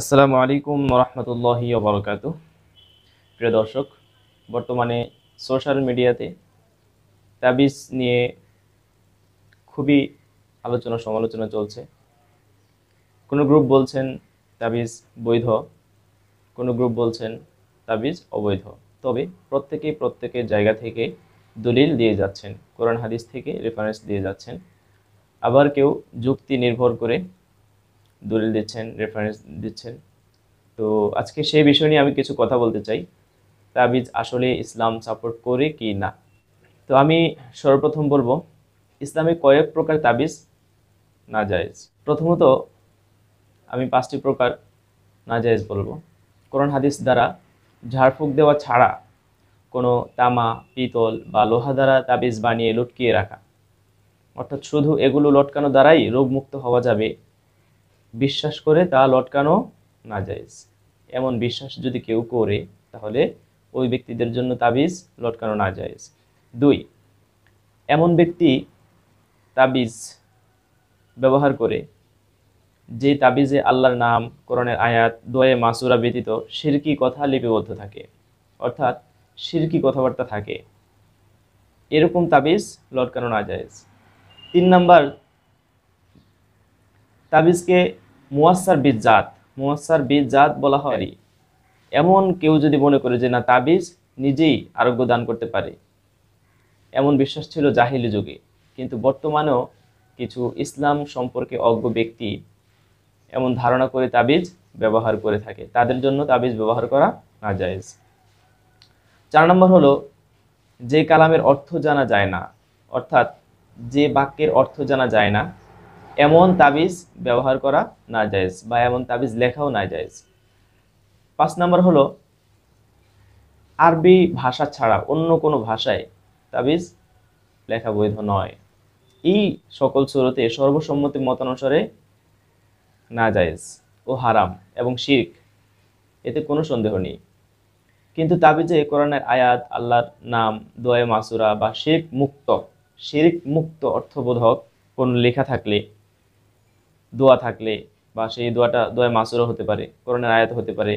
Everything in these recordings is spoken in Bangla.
আসসালামু আলাইকুম রহমতুল্লাহি ওবরকাত প্রিয় দর্শক বর্তমানে সোশ্যাল মিডিয়াতে তাবিজ নিয়ে খুবই আলোচনা সমালোচনা চলছে কোনো গ্রুপ বলছেন তাবিজ বৈধ কোন গ্রুপ বলছেন তাবিজ অবৈধ তবে প্রত্যেকেই প্রত্যেকের জায়গা থেকে দলিল দিয়ে যাচ্ছেন কোরআন হাদিস থেকে রেফারেন্স দিয়ে যাচ্ছেন আবার কেউ যুক্তি নির্ভর করে দলিল দিচ্ছেন রেফারেন্স দিচ্ছেন তো আজকে সেই বিষয় নিয়ে আমি কিছু কথা বলতে চাই তাবিজ আসলে ইসলাম সাপোর্ট করে কি না তো আমি সর্বপ্রথম বলবো ইসলামে কয়েক প্রকার তাবিজ না যায়জ প্রথমত আমি পাঁচটি প্রকার না জায়েজ বলবো কোরআন হাদিস দ্বারা ঝাড়ফুঁক দেওয়া ছাড়া কোনো তামা পিতল বা লোহা দ্বারা তাবিজ বানিয়ে লটকিয়ে রাখা অর্থাৎ শুধু এগুলো লটকানো দ্বারাই রোগমুক্ত হওয়া যাবে বিশ্বাস করে তা লটকানো না যায়জ এমন বিশ্বাস যদি কেউ করে তাহলে ওই ব্যক্তিদের জন্য তাবিজ লটকানো না যায়জ দুই এমন ব্যক্তি তাবিজ ব্যবহার করে যে তাবিজে আল্লাহর নাম করণের আয়াত দোয়ে মাসুরা ব্যতীত শিরকি কথা লিপিবদ্ধ থাকে অর্থাৎ শিরকি কথাবার্তা থাকে এরকম তাবিজ লটকানো না যায়জ তিন নাম্বার তাবিজকে মুয়াসার বিজাত মুয়াসার বিজাত বলা হয় হ্যাঁ। এমন কেউ যদি মনে করে যে না তাবিজ নিজেই আরোগ্য দান করতে পারে এমন বিশ্বাস ছিল জাহিলি যুগে কিন্তু বর্তমানেও কিছু ইসলাম সম্পর্কে অজ্ঞ ব্যক্তি এমন ধারণা করে তাবিজ ব্যবহার করে থাকে তাদের জন্য তাবিজ ব্যবহার করা না যায়জ চার নম্বর হলো যে কালামের অর্থ জানা যায় না অর্থাৎ যে বাক্যের অর্থ জানা যায় না এমন তাবিজ ব্যবহার করা না যায়জ বা এমন তাবিজ লেখাও না যায়জ পাঁচ নম্বর হলো আরবি ভাষা ছাড়া অন্য কোনো ভাষায় তাবিজ লেখা বৈধ নয় এই সকল সুরতে সর্বসম্মতি মতানুসারে না যায়জ ও হারাম এবং শির্ক এতে কোনো সন্দেহ নেই কিন্তু তাবিজে কোরআনের আয়াত আল্লাহর নাম দোয়ে মাসুরা বা শির্ক মুক্ত শির্ক মুক্ত অর্থবোধক কোনো লেখা থাকলে দোয়া থাকলে বা সেই দোয়াটা দোয়া মাসুরও হতে পারে করোনার আয়াত হতে পারে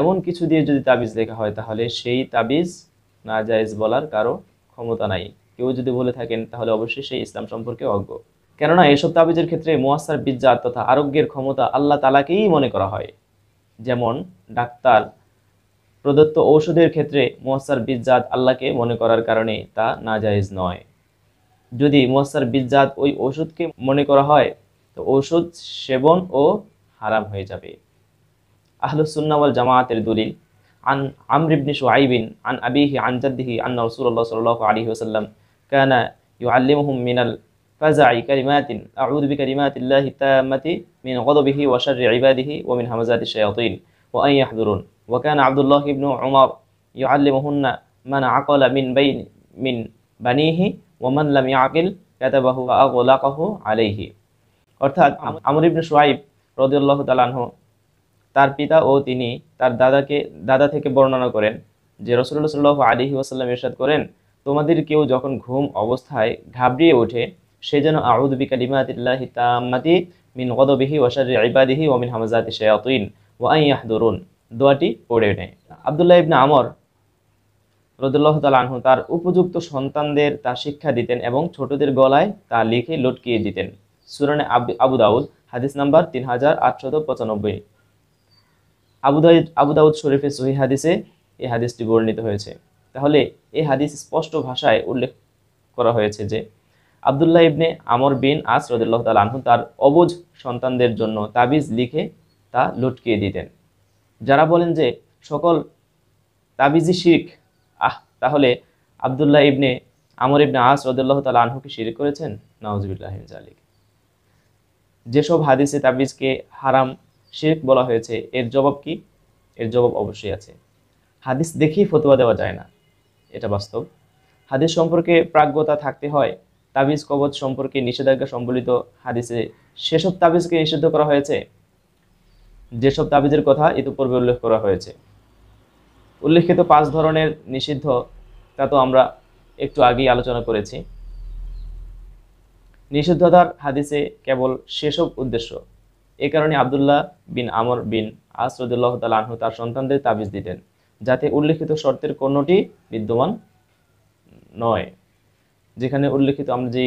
এমন কিছু দিয়ে যদি তাবিজ লেখা হয় তাহলে সেই তাবিজ না জায়েজ বলার কারো ক্ষমতা নাই কেউ যদি বলে থাকেন তাহলে অবশ্যই সেই ইসলাম সম্পর্কে অজ্ঞ কেননা এসব তাবিজের ক্ষেত্রে মোয়াসার বিজ্জাত তথা আরোগ্যের ক্ষমতা আল্লাহ তালাকেই মনে করা হয় যেমন ডাক্তার প্রদত্ত ঔষধের ক্ষেত্রে মোয়াসার বিজ্জাত আল্লাহকে মনে করার কারণে তা নাজায়েজ নয় যদি মোয়াসার বিজ্জাত ওই ওষুধকে মনে করা হয় তো ঔষধ সেবন ও হারাম হয়ে যাবে আহলুসুন্নাওয়াল জামায়াতের দলিল عن عمرو بن شعيب عن أبيه عن جده أن رسول الله صلى الله عليه وسلم كان يعلمهم من الفزع كلمات أعوذ بكلمات الله التامة من غضبه وشر عباده ومن همزات الشياطين وأن يحذرون وكان عبد الله بن عمر يعلمهن من عقل من بين من بنيه ومن لم يعقل كتبه وأغلقه عليه অর্থাৎ আমর ইবনে সোহাইব রদিউল্লাহ তালাহ তার পিতা ও তিনি তার দাদাকে দাদা থেকে বর্ণনা করেন যে রসুল্লাহ সাল্লাহ আলী ওয়াসাল্লাম ইরশাদ করেন তোমাদের কেউ যখন ঘুম অবস্থায় ঘাবড়িয়ে ওঠে সে যেন আউদবি কালিমাতিল্লাহি তাম্মাতি মিন গদবিহি ওয়াশারি ইবাদিহি ওমিন হামাজাতি শায়াতিন ওয়াই ইয়াহদুরুন দোয়াটি পড়ে নেয় আবদুল্লাহ ইবনে আমর রদুল্লাহ তালাহু তার উপযুক্ত সন্তানদের তা শিক্ষা দিতেন এবং ছোটদের গলায় তা লিখে লটকিয়ে দিতেন সুরানে আবু দাউদ হাদিস নাম্বার তিন হাজার আটশত পঁচানব্বই আবু দাউদ শরীফের সহি হাদিসে এই হাদিসটি বর্ণিত হয়েছে তাহলে এই হাদিস স্পষ্ট ভাষায় উল্লেখ করা হয়েছে যে আবদুল্লাহ ইবনে আমর বিন আস রদুল্লাহ তাল আনহু তার অবুজ সন্তানদের জন্য তাবিজ লিখে তা লটকিয়ে দিতেন যারা বলেন যে সকল তাবিজি শিখ আহ তাহলে আবদুল্লাহ ইবনে আমর ইবনে আস রদুল্লাহ তাল আনহুকে শির করেছেন নওয়াজবিল্লাহ জালিক যেসব হাদিসে তাবিজকে হারাম শেখ বলা হয়েছে এর জবাব কি এর জবাব অবশ্যই আছে হাদিস দেখেই ফতোয়া দেওয়া যায় না এটা বাস্তব হাদিস সম্পর্কে প্রাজ্ঞতা থাকতে হয় তাবিজ কবচ সম্পর্কে নিষেধাজ্ঞা সম্বলিত হাদিসে সেসব তাবিজকে নিষিদ্ধ করা হয়েছে যেসব তাবিজের কথা ইতিপূর্বে উল্লেখ করা হয়েছে উল্লেখিত পাঁচ ধরনের নিষিদ্ধ তা তো আমরা একটু আগেই আলোচনা করেছি নিষিদ্ধতার হাদিসে কেবল সেসব উদ্দেশ্য এ কারণে আবদুল্লাহ বিন আমর বিন আসরদুল্লাহ তালহ আনহু তার সন্তানদের তাবিজ দিতেন যাতে উল্লেখিত শর্তের কোনোটি বিদ্যমান নয় যেখানে উল্লেখিত আমরা যে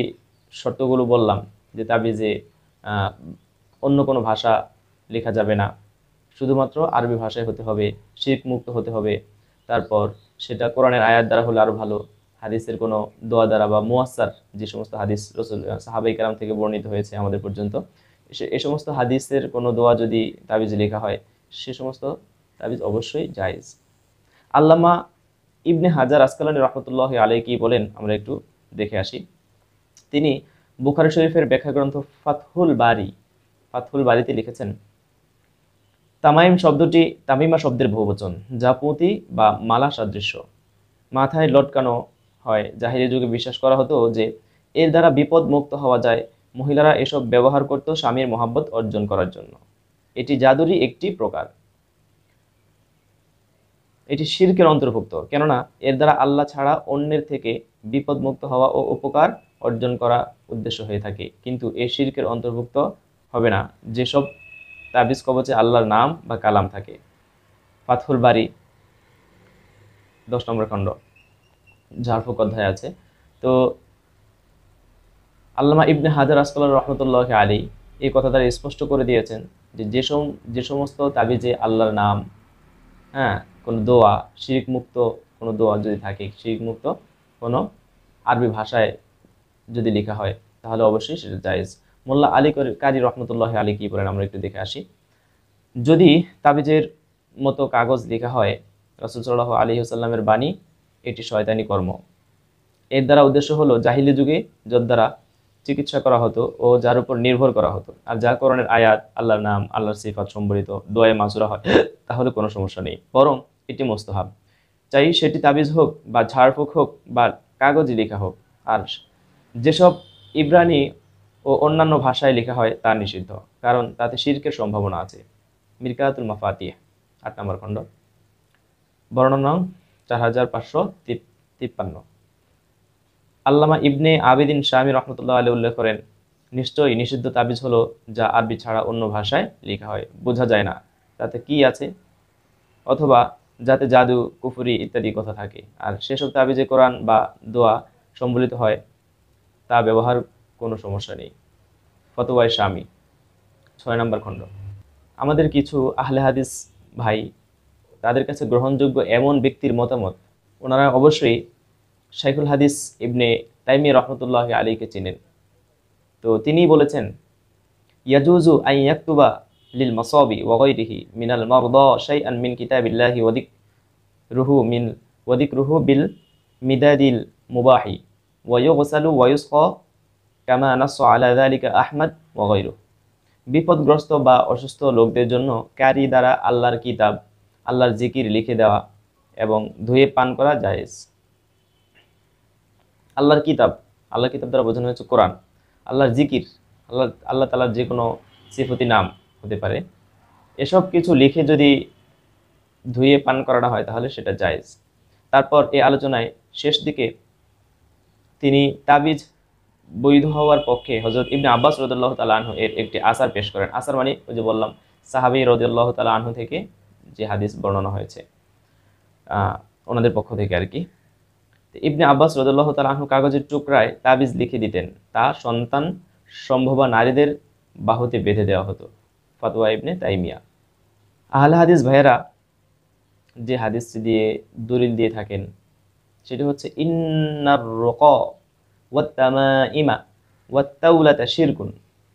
শর্তগুলো বললাম যে তাবিজে অন্য কোনো ভাষা লেখা যাবে না শুধুমাত্র আরবি ভাষায় হতে হবে শিখ মুক্ত হতে হবে তারপর সেটা কোরআনের আয়াত দ্বারা হলে আরও ভালো হাদিসের কোনো দোয়া দ্বারা বা মোয়াসার যে সমস্ত হাদিস রসুল সাহাবাই কালাম থেকে বর্ণিত হয়েছে আমাদের পর্যন্ত এ সমস্ত হাদিসের কোনো দোয়া যদি তাবিজ লেখা হয় সে সমস্ত তাবিজ অবশ্যই জায়জ আল্লামা ইবনে হাজার আসকালানি রহমতুল্লাহ আলাই কি বলেন আমরা একটু দেখে আসি তিনি বুখারি শরীফের ব্যাখ্যা গ্রন্থ ফাতহুল বাড়ি ফাতহুল বাড়িতে লিখেছেন তামাইম শব্দটি তামিমা শব্দের বহুবচন যা পুঁতি বা মালা সাদৃশ্য মাথায় লটকানো হয় জাহিরি যুগে বিশ্বাস করা হতো যে এর দ্বারা বিপদ মুক্ত হওয়া যায় মহিলারা এসব ব্যবহার করত স্বামীর মহাব্বত অর্জন করার জন্য এটি জাদুরই একটি প্রকার এটি শির্কের অন্তর্ভুক্ত কেননা এর দ্বারা আল্লাহ ছাড়া অন্যের থেকে বিপদ মুক্ত হওয়া ও উপকার অর্জন করা উদ্দেশ্য হয়ে থাকে কিন্তু এ শির্কের অন্তর্ভুক্ত হবে না যেসব তাবিজ কবচে আল্লাহর নাম বা কালাম থাকে ফাথুল বাড়ি দশ নম্বর খণ্ড ঝাড়ফুক অধ্যায় আছে তো আল্লামা ইবনে হাজার আসকাল রহমতুল্লাহ আলী এই কথা তারা স্পষ্ট করে দিয়েছেন যে যে যে সমস্ত তাবিজে আল্লাহর নাম হ্যাঁ কোনো দোয়া শিরিক মুক্ত কোনো দোয়া যদি থাকে শিরিক মুক্ত কোনো আরবি ভাষায় যদি লেখা হয় তাহলে অবশ্যই সেটা জায়েজ মোল্লা আলী কাজী রহমতুল্লাহ আলী কী বলেন আমরা একটু দেখে আসি যদি তাবিজের মতো কাগজ লেখা হয় রসুল সাল্লাহ আলী আসাল্লামের বাণী এটি শয়তানি কর্ম এর দ্বারা উদ্দেশ্য হলো জাহিলি যুগে যোদ্ধারা চিকিৎসা করা হতো ও যার উপর নির্ভর করা হতো আর যা করণের আয়াত আল্লাহর নাম আল্লাহর সিফাত সম্বলিত দোয়ে মাসুরা হয় তাহলে কোনো সমস্যা নেই বরং এটি মোস্তহাব চাই সেটি তাবিজ হোক বা ঝাড়ফুঁক হোক বা কাগজে লেখা হোক আর যেসব ইব্রানি ও অন্যান্য ভাষায় লেখা হয় তা নিষিদ্ধ কারণ তাতে শির্কের সম্ভাবনা আছে মির্কাতুল মাফাতিয়া আট নম্বর খণ্ড বর্ণনা চার হাজার পাঁচশো তিপ্পান্ন আল্লামা ইবনে আবেদিন শাহমি রহমতুল্লাহ আলী উল্লেখ করেন নিশ্চয়ই নিষিদ্ধ তাবিজ হলো যা আরবি ছাড়া অন্য ভাষায় লেখা হয় বোঝা যায় না তাতে কি আছে অথবা যাতে জাদু কুফুরি ইত্যাদি কথা থাকে আর সেসব তাবিজে কোরআন বা দোয়া সম্বলিত হয় তা ব্যবহার কোনো সমস্যা নেই ফতোয়াই স্বামী ছয় নম্বর খণ্ড আমাদের কিছু আহলে হাদিস ভাই তাদের কাছে গ্রহণযোগ্য এমন ব্যক্তির মতামত ওনারা অবশ্যই শাইখুল হাদিস ইবনে তাইমি রহমতুল্লাহ আলীকে চিনেন তো তিনি বলেছেন ইয়াজুজু আই ইয়াকুবা লিল মাসাবি ওয়াগৈরিহি মিনাল মরদ শাই আন মিন কিতাবিল্লাহি ওদিক রুহু মিন ওদিক রুহু বিল মিদাদিল মুবাহি ওয়াইগসালু ওয়ুস কামা নাস আলা আলিকা আহমদ ওয়াইরু বিপদগ্রস্ত বা অসুস্থ লোকদের জন্য ক্যারি দ্বারা আল্লাহর কিতাব আল্লাহর জিকির লিখে দেওয়া এবং ধুয়ে পান করা জায়েজ আল্লাহর কিতাব আল্লাহর কিতাব দ্বারা বোঝানো হয়েছে কোরআন আল্লাহর জিকির আল্লাহ আল্লাহ তালার যে কোনো সিফতি নাম হতে পারে এসব কিছু লিখে যদি ধুয়ে পান করানো হয় তাহলে সেটা জায়েজ তারপর এই আলোচনায় শেষ দিকে তিনি তাবিজ বৈধ হওয়ার পক্ষে হজরত ইবনে আব্বাস রদুল্লাহ তালাহ এর একটি আসার পেশ করেন আসার মানে ওই যে বললাম সাহাবি রদুল্লাহ তালাহ থেকে যে হাদিস বর্ণনা হয়েছে ওনাদের পক্ষ থেকে আর কি ইবনে আব্বাস রদুল্লাহ আহ কাগজের টুকরায় তাবিজ লিখে দিতেন তা সন্তান সম্ভবা নারীদের বাহুতে বেঁধে দেওয়া হতো ফতোয়া ইবনে তাইমিয়া আহলে হাদিস ভাইয়েরা যে হাদিসটি দিয়ে দলিল দিয়ে থাকেন সেটি হচ্ছে ইন্নার রক ওয়াত্তামা ইমা ওয়াত্তাউলাতা শিরকুন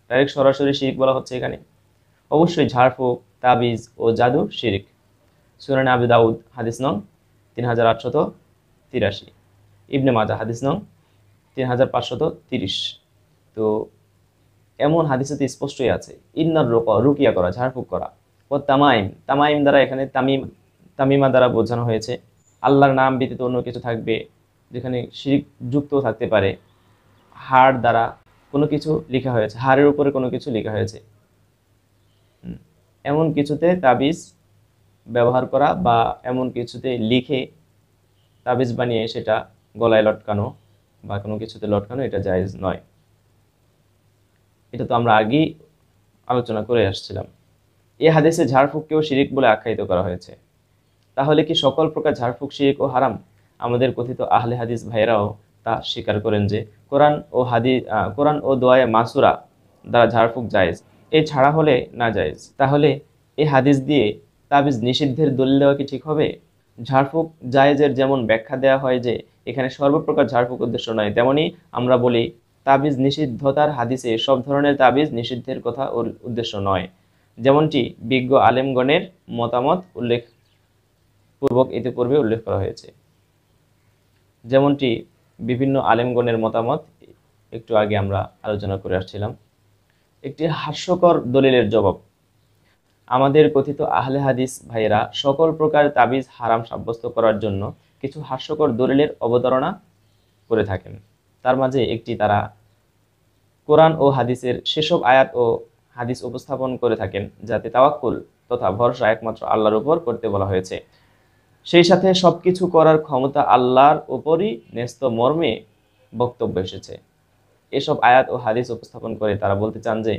ডাইরেক্ট সরাসরি শিখ বলা হচ্ছে এখানে অবশ্যই ঝাড়ফুঁক তাবিজ ও জাদু শিরিক সুনানি আবু দাউদ হাদিস নং তিন হাজার আটশত তিরাশি ইবনে মাজা হাদিস নং তিন হাজার পাঁচশত তিরিশ তো এমন হাদিস তো স্পষ্টই আছে ইন্নার রোক রুকিয়া করা ঝাড়ফুঁক করা ও তামাইম তামাইম দ্বারা এখানে তামিম তামিমা দ্বারা বোঝানো হয়েছে আল্লাহর নাম ব্যতীত অন্য কিছু থাকবে যেখানে শিরিক যুক্তও থাকতে পারে হাড় দ্বারা কোনো কিছু লেখা হয়েছে হাড়ের উপরে কোনো কিছু লেখা হয়েছে এমন কিছুতে তাবিজ ব্যবহার করা বা এমন কিছুতে লিখে তাবিজ বানিয়ে সেটা গলায় লটকানো বা কোনো কিছুতে লটকানো এটা জায়েজ নয় এটা তো আমরা আগেই আলোচনা করে আসছিলাম এ হাদিসে ঝাড়ফুঁককেও শিরিক বলে আখ্যায়িত করা হয়েছে তাহলে কি সকল প্রকার ঝাড়ফুঁক শিরিক ও হারাম আমাদের কথিত আহলে হাদিস ভাইয়েরাও তা স্বীকার করেন যে কোরআন ও হাদি কোরআন ও দোয়ায় মাসুরা দ্বারা ঝাড়ফুঁক জায়েজ এ ছাড়া হলে না জায়েজ তাহলে এ হাদিস দিয়ে তাবিজ নিষিদ্ধের দলিল দেওয়া কি ঠিক হবে ঝাড়ফুঁক জায়েজের যেমন ব্যাখ্যা দেওয়া হয় যে এখানে সর্বপ্রকার ঝাড়ফুঁক উদ্দেশ্য নয় তেমনি আমরা বলি তাবিজ নিষিদ্ধতার হাদিসে সব ধরনের তাবিজ নিষিদ্ধের কথা উদ্দেশ্য নয় যেমনটি বিজ্ঞ আলেমগণের মতামত উল্লেখ পূর্বক ইতিপূর্বে উল্লেখ করা হয়েছে যেমনটি বিভিন্ন আলেমগণের মতামত একটু আগে আমরা আলোচনা করে আসছিলাম একটি হাস্যকর দলিলের জবাব আমাদের কথিত আহলে হাদিস ভাইয়েরা সকল প্রকার তাবিজ হারাম সাব্যস্ত করার জন্য কিছু হাস্যকর দলিলের অবতারণা করে থাকেন তার মাঝে একটি তারা কোরআন ও হাদিসের সেসব আয়াত ও হাদিস উপস্থাপন করে থাকেন যাতে তাওয়াক্কুল তথা ভরসা একমাত্র আল্লাহর উপর করতে বলা হয়েছে সেই সাথে সব কিছু করার ক্ষমতা আল্লাহর উপরই ন্যস্ত মর্মে বক্তব্য এসেছে এসব আয়াত ও হাদিস উপস্থাপন করে তারা বলতে চান যে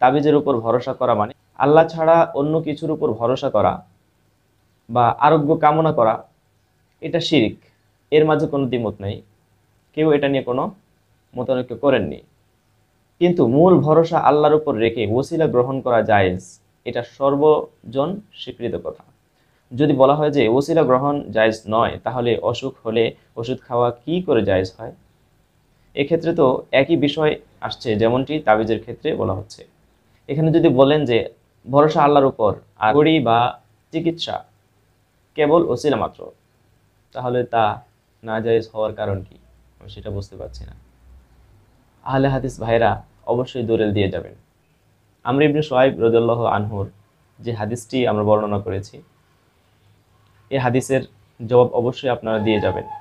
তাবিজের উপর ভরসা করা মানে আল্লাহ ছাড়া অন্য কিছুর উপর ভরসা করা বা আরোগ্য কামনা করা এটা শিরিক এর মাঝে কোনো দ্বিমত নেই কেউ এটা নিয়ে কোনো মতানৈক্য করেননি কিন্তু মূল ভরসা আল্লাহর উপর রেখে ওসিলা গ্রহণ করা জায়েজ এটা সর্বজন স্বীকৃত কথা যদি বলা হয় যে ওসিলা গ্রহণ জায়েজ নয় তাহলে অসুখ হলে ওষুধ খাওয়া কি করে জায়েজ হয় এক্ষেত্রে তো একই বিষয় আসছে যেমনটি তাবিজের ক্ষেত্রে বলা হচ্ছে এখানে যদি বলেন যে ভরসা আল্লাহর উপর আগড়ি বা চিকিৎসা কেবল ওসিলা মাত্র তাহলে তা নাজায়জ হওয়ার কারণ কি আমি সেটা বুঝতে পারছি না আহলে হাদিস ভাইরা অবশ্যই দোরেল দিয়ে যাবেন আমরা ইবনু সোহাইব রদুল্লাহ আনহুর যে হাদিসটি আমরা বর্ণনা করেছি এই হাদিসের জবাব অবশ্যই আপনারা দিয়ে যাবেন